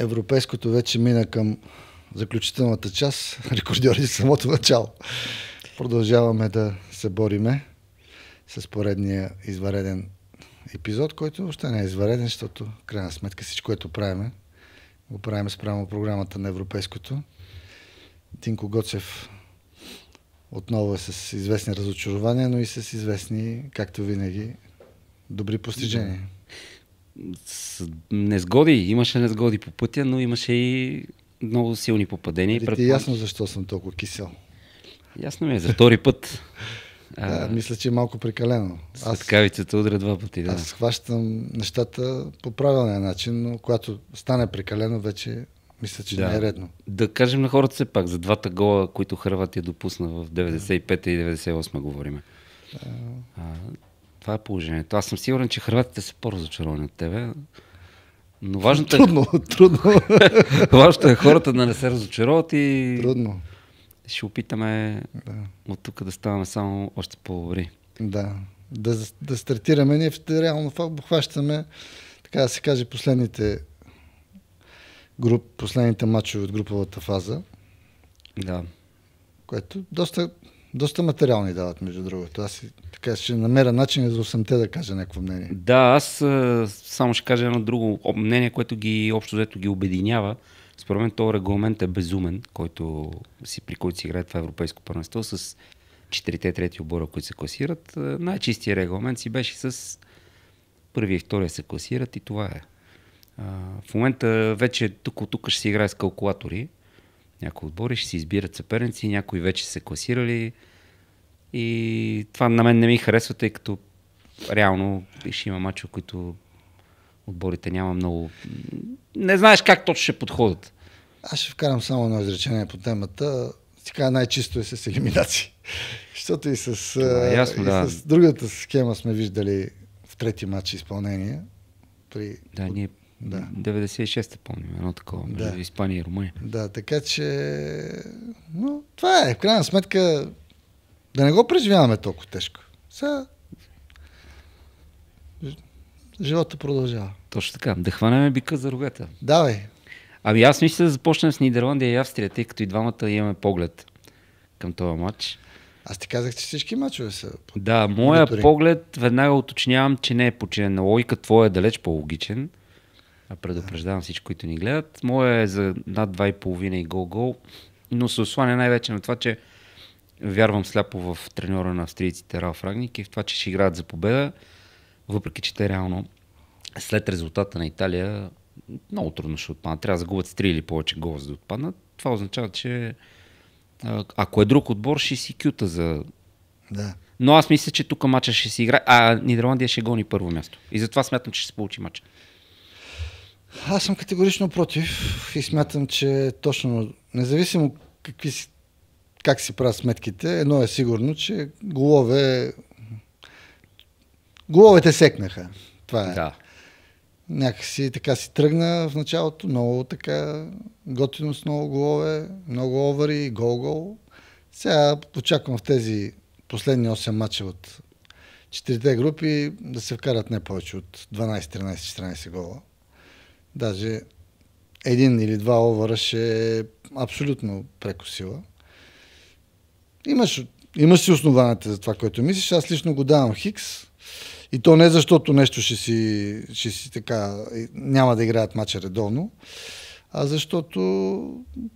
европейското вече мина към заключителната част. Рекордьори за самото начало. Продължаваме да се бориме с поредния извареден епизод, който още не е извареден, защото в крайна сметка всичко, което правиме, го правим спрямо програмата на европейското. Тинко Гоцев отново е с известни разочарования, но и с известни, както винаги, добри постижения с незгоди, имаше незгоди по пътя, но имаше и много силни попадения. Пред... Нали ти е ясно защо съм толкова кисел. Ясно ми е, за втори път. а... Да, мисля, че е малко прекалено. Аз кавицата удря два пъти. Да. Аз хващам нещата по правилния начин, но когато стане прекалено, вече мисля, че да. не е редно. Да кажем на хората все пак, за двата гола, които Хрватия допусна в 95 та и 98 говорим. А това е положението. Аз съм сигурен, че хрватите са по-разочаровани от тебе. Но важното трудно, е... Трудно, важното е хората да не се разочароват и... Трудно. Ще опитаме да. от тук да ставаме само още по-добри. Да. да. Да стартираме. Ние реално хващаме, така да се каже, последните груп, последните матчове от груповата фаза. Да. Което доста доста материални дават, между другото. Аз така ще намеря начин за 8-те да кажа някакво мнение. Да, аз само ще кажа едно друго мнение, което ги общо взето ги обединява. Според мен този регламент е безумен, който си, при който си играе това европейско първенство с четирите трети обора, които се класират. Най-чистия регламент си беше с първи и втория се класират и това е. В момента вече тук, тук ще се играе с калкулатори някои отбори, ще си избират съперници, някои вече се класирали и това на мен не ми харесва, тъй като реално ще има мачо, които отборите няма много... Не знаеш как точно ще подходят. Аз ще вкарам само едно изречение по темата. Така най-чисто е с елиминации. Защото и с, Това е ясно, и да. с другата схема сме виждали в трети матч изпълнение. При... Да, ние да. 96-та помним, едно такова, между да. Испания и Румъния. Да, така че... Но това е, в крайна сметка, да не го преживяваме толкова тежко. Сега живота продължава. Точно така. Да хванеме бика за рогата. Давай. Ами аз мисля да започнем с Нидерландия и Австрия, тъй като и двамата имаме поглед към този матч. Аз ти казах, че всички мачове са. Да, моя поглед веднага уточнявам, че не е починен на логика. Твоя е далеч по-логичен. Предупреждавам всички, които ни гледат. Моя е за над 2,5 и гол-гол, но се осланя най-вече на това, че вярвам сляпо в треньора на австрийците Ралф Рагник и в това, че ще играят за победа, въпреки че те реално след резултата на Италия много трудно ще отпаднат. Трябва да загубят с 3 или повече гола за да отпаднат. Това означава, че ако е друг отбор, ще си кюта за... Да. Но аз мисля, че тук мача ще си играе, а Нидерландия ще гони първо място. И затова смятам, че ще се получи мача. Аз съм категорично против и смятам, че точно, независимо какви си, как си правят сметките, едно е сигурно, че голове... Головете секнаха. Това е. Да. Някакси така си тръгна в началото, много така готино с много голове, много овари, гол-гол. Сега очаквам в тези последни 8 мача от четирите групи да се вкарат не повече от 12, 13, 14 гола. Даже един или два овъра ще е абсолютно прекосила. Имаш, имаш си основанията за това, което мислиш. Аз лично го давам Хикс. И то не защото нещо ще си, ще си така, няма да играят мача редовно, а защото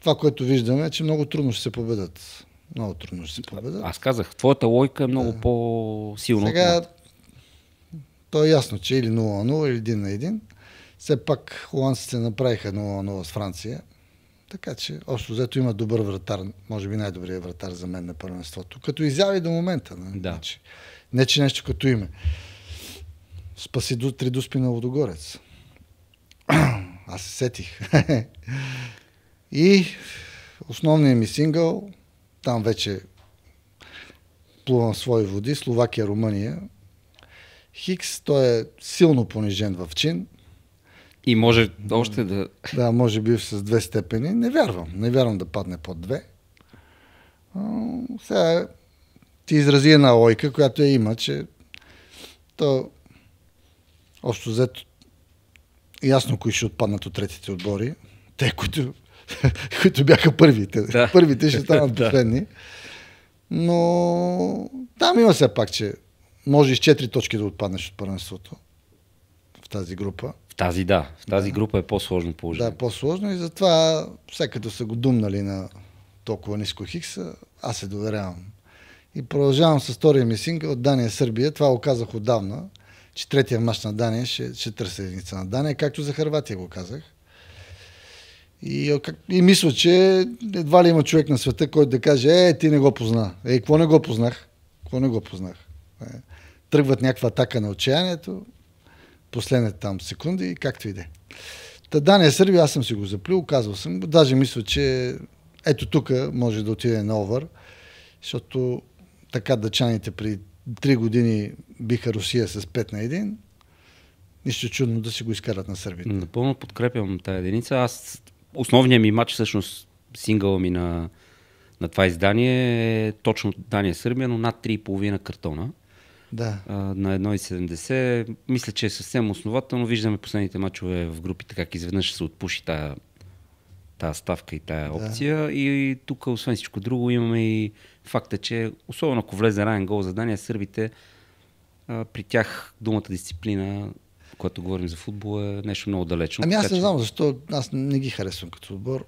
това, което виждаме, е, че много трудно ще се победат. Много трудно ще се победат. Аз казах, твоята лойка е много да. по-силна. Сега, то е ясно, че или 0 на 0, или 1 на 1. Все пак холандците направиха 0-0 с Франция. Така че, общо взето има добър вратар, може би най-добрият вратар за мен на първенството. Като изяви до момента. Не? Нали? Да. Значи, не, че нещо като име. Спаси до три дуспи на Лодогорец. Аз се сетих. И основният ми сингъл, там вече плувам свои води, Словакия, Румъния. Хикс, той е силно понижен в чин, и може още да... Да, може би с две степени. Не вярвам. Не вярвам да падне под две. Сега ти изрази една лойка, която я има, че то общо взето ясно кои ще отпаднат от третите отбори. Те, които, които бяха първите. Да. Първите ще станат последни. Но там има все пак, че може и с четири точки да отпаднеш от първенството в тази група тази да, в тази да. група е по-сложно положение. Да, по-сложно и затова всеки като са го думнали на толкова ниско хикса, аз се доверявам. И продължавам с втория ми сингъл от Дания Сърбия. Това го казах отдавна, че третия мач на Дания ще, ще търся единица на Дания, както за Харватия го казах. И, и мисля, че едва ли има човек на света, който да каже, е, ти не го позна. Е, какво не го познах? Какво не го познах? Е, тръгват някаква атака на отчаянието, последните там секунди, както и да е. Та Дания е Сърби, аз съм си го заплюл, казвал съм го. Даже мисля, че ето тук може да отиде на овър, защото така дъчаните при 3 години биха Русия с 5 на 1. Нищо чудно да си го изкарат на сърбите. Напълно подкрепям тази единица. Аз основният ми матч, всъщност сингъла ми на, на това издание е точно Дания Сърбия, но над 3,5 картона да. а, на 1,70. Мисля, че е съвсем основателно. Виждаме последните мачове в групите как изведнъж се отпуши тая, тая ставка и тая опция. Да. И тук, освен всичко друго, имаме и факта, че особено ако влезе ранен гол за Дания, сърбите а, при тях думата дисциплина когато говорим за футбол, е нещо много далечно. Ами аз не знам защо, аз не ги харесвам като отбор.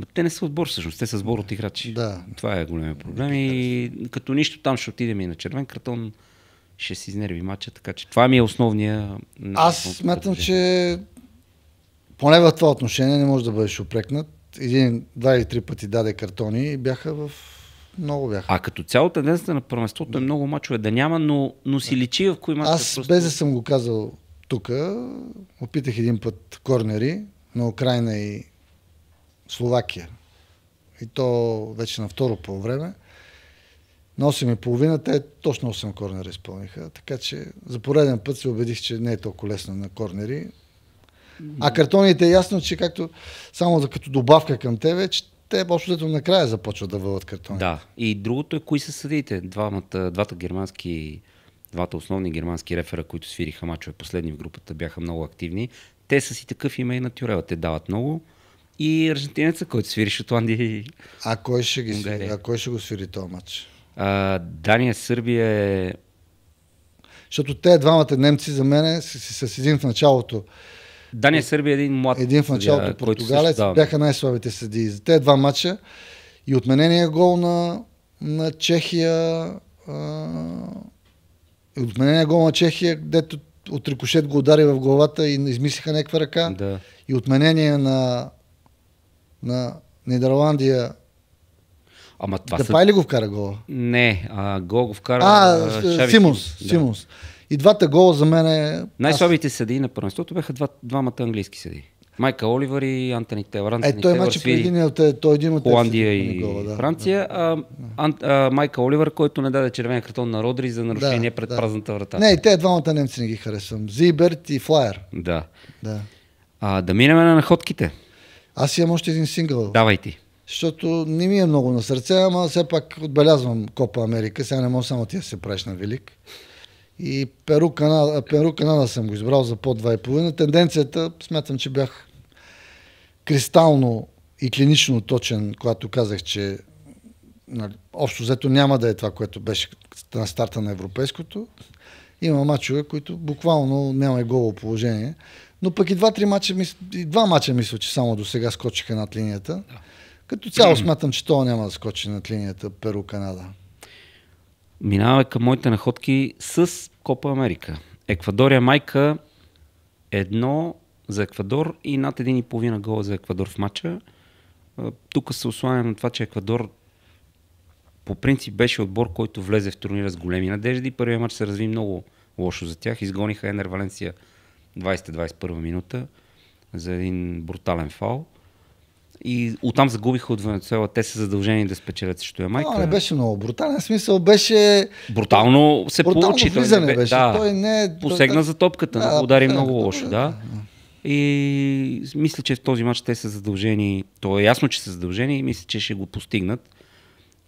Но те не са отбор всъщност, те са сбор от играчи. Да. Това е големия проблем. Е. И като нищо там ще отидем и на червен картон ще си изнерви мача, така че това ми е основния... Аз смятам, че поне в това отношение не може да бъдеш опрекнат. Един, два или три пъти даде картони и бяха в много бяха. А като цяло тенденцията на първенството е много мачове да няма, но, но си личи в кои мачове. Аз просто... без да съм го казал тук, опитах един път корнери на Украина и Словакия. И то вече на второ по време. На 8 и половина те точно 8 корнера изпълниха. Така че за пореден път се убедих, че не е толкова лесно на корнери. А картоните е ясно, че както само за като добавка към тебе, че те общо накрая започват да вълват картони. Да, и другото е кои са съдиите. Двамата, двата германски, двата основни германски рефера, които свириха мачове последни в групата, бяха много активни. Те са си такъв име и на тюрела. Те дават много. И аржентинеца, който свири Шотландия. А кой ще ги А кой ще го свири този матч? А, Дания, Сърбия е... Защото те двамата немци за мен с, с, с един в началото. Дания, Сърбия е един млад Един в началото съдия, португалец също, да. бяха най-слабите съдии. За те два матча и отменения гол на, на Чехия а, отменения гол на Чехия, дето от рикошет го удари в главата и измислиха някаква ръка. Да. И отменение на, на Нидерландия Ама това Депай са... ли го вкара гола? Не, а, гол го вкара а, е, Шави Симус. Да. Симус. И двата гола за мен е... Най-слабите съди на първенството бяха два, двамата английски съди. Майка Оливър и Антони Тейлър. е, той е матч при един, той един от Холандия и да. Франция. А, Ан, а, Майка Оливър, който не даде червен картон на Родри за нарушение да, пред да. празната врата. Не, и те двамата немци не ги харесвам. Зиберт и Флайер. Да. да. А, да минем на находките. Аз имам още един сингъл. Давай ти защото не ми е много на сърце, ама все пак отбелязвам Копа Америка. Сега не мога само ти да се правиш на велик. И Перу, Канада, Перу, Канада съм го избрал за по 2,5. Тенденцията, смятам, че бях кристално и клинично точен, когато казах, че нали, общо взето няма да е това, което беше на старта на европейското. Има мачове, които буквално няма и голо положение. Но пък и два-три мача, и два мача мисля, че само до сега скочиха над линията. Да. Като цяло смятам, че то няма да скочи над линията Перу-Канада. Минаваме към моите находки с Копа Америка. Еквадор е Майка едно за Еквадор и над един и половина гола за Еквадор в матча. Тук се осланям на това, че Еквадор по принцип беше отбор, който влезе в турнира с големи надежди. Първият матч се разви много лошо за тях. Изгониха Енер Валенсия 20-21 минута за един брутален фал. И оттам загубиха от Венецуела. Те са задължени да спечелят е майка. Но не беше много брутален. смисъл беше... Брутално се брутално получи. Той не, беше. Да, той не... Посегна за топката. Да, удари много лошо. Да. И мисля, че в този матч те са задължени. То е ясно, че са задължени и мисля, че ще го постигнат.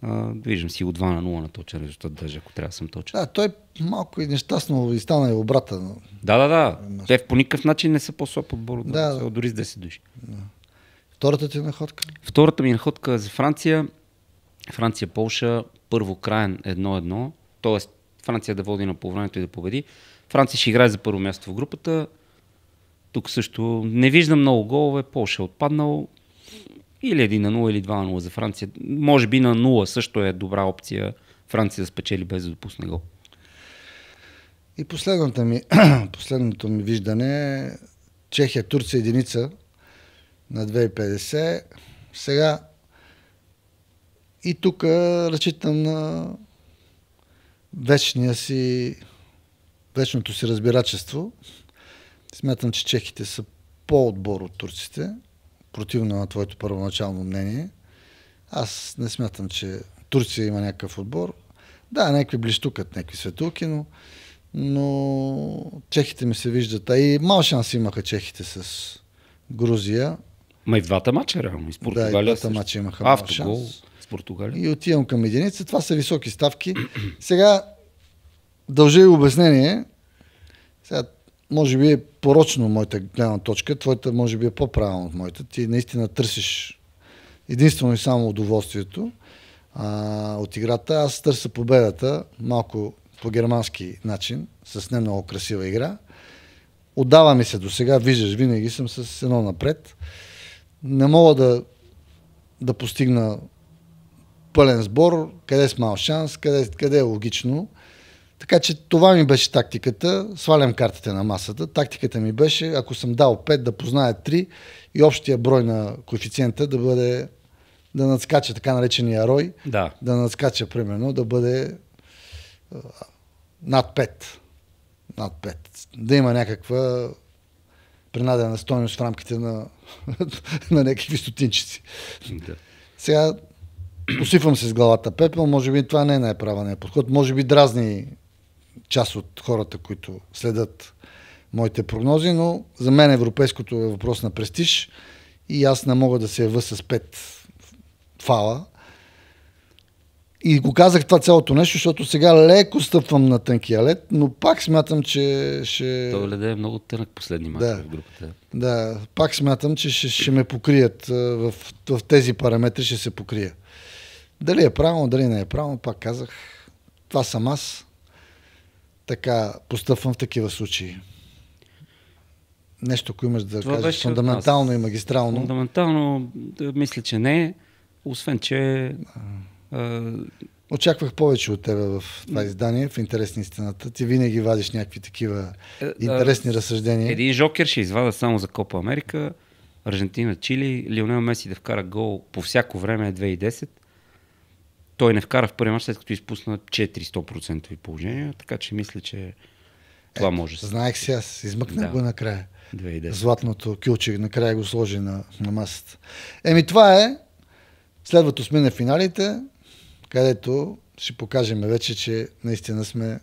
Uh, виждам си от 2 на 0 на точен резултат, даже ако трябва да съм точен. Да, той малко и нещастно и стана и обрата. Но... Да, да, да. Те по никакъв начин не са по-слаб отбор. Да, да. Дори с 10 души. Да. Втората ти находка? Втората ми находка е за Франция. Франция, Полша, първо краен 1-1. Тоест, Франция да води на полувремето и да победи. Франция ще играе за първо място в групата. Тук също не виждам много голове. Полша е отпаднал. Или 1 0, или 2 0 за Франция. Може би на 0 също е добра опция Франция да спечели без да допусне гол. И последното ми, последното ми виждане е Чехия, Турция единица, на 2,50. Сега и тук разчитам на вечния си, вечното си разбирачество. Смятам, че чехите са по-отбор от турците, противно на твоето първоначално мнение. Аз не смятам, че Турция има някакъв отбор. Да, някакви блищукат, някакви светулки, но, но чехите ми се виждат. А и мал шанс имаха чехите с Грузия. Ма и двата мача, реално. И с Португалия. Да, и двата мача имаха автогол. Шанс. С Португалия. И отивам към единица. Това са високи ставки. Сега дължа и обяснение. Сега, може би е порочно моята гледна точка, твоята може би е по-правилна от моята. Ти наистина търсиш единствено и само удоволствието а, от играта. Аз търся победата, малко по германски начин, с не много красива игра. Отдава ми се до сега, виждаш, винаги съм с едно напред не мога да, да постигна пълен сбор, къде с мал шанс, къде, къде е логично. Така че това ми беше тактиката. Свалям картите на масата. Тактиката ми беше, ако съм дал 5, да позная 3 и общия брой на коефициента да бъде да надскача така наречения рой, да, да надскача примерно, да бъде е, над 5. Над 5. Да има някаква принадена стойност в рамките на, на някакви стотинчици. Да. Сега посифвам се с главата пепел, може би това не е най-правилният подход, може би дразни част от хората, които следят моите прогнози, но за мен европейското е въпрос на престиж и аз не мога да се ява е с пет фала, и го казах това цялото нещо, защото сега леко стъпвам на тънкия лед, но пак смятам, че ще... Това леда е много тънък последни матч да. в групата. Да, пак смятам, че ще, ще ме покрият в, в тези параметри, ще се покрия. Дали е правилно, дали не е правилно, пак казах, това съм аз. Така, постъпвам в такива случаи. Нещо, ако имаш да това кажеш, фундаментално и магистрално. Фундаментално, мисля, че не, освен, че Очаквах повече от тебе в това издание, в интересни на истината. Ти винаги вадиш някакви такива е, интересни разсъждения. Един жокер ще извада само за Копа Америка, Аржентина, Чили, Лионел Меси да вкара гол по всяко време е 2010. Той не вкара в първи мач, след като изпусна 400% положения, така че мисля, че това е, може. Знаех си аз, измъкнах да. го накрая. 2010. Златното кюлче накрая го сложи на, на масата. Еми това е. Следвато сме на финалите където ще покажем вече, че наистина сме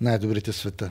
най-добрите в света.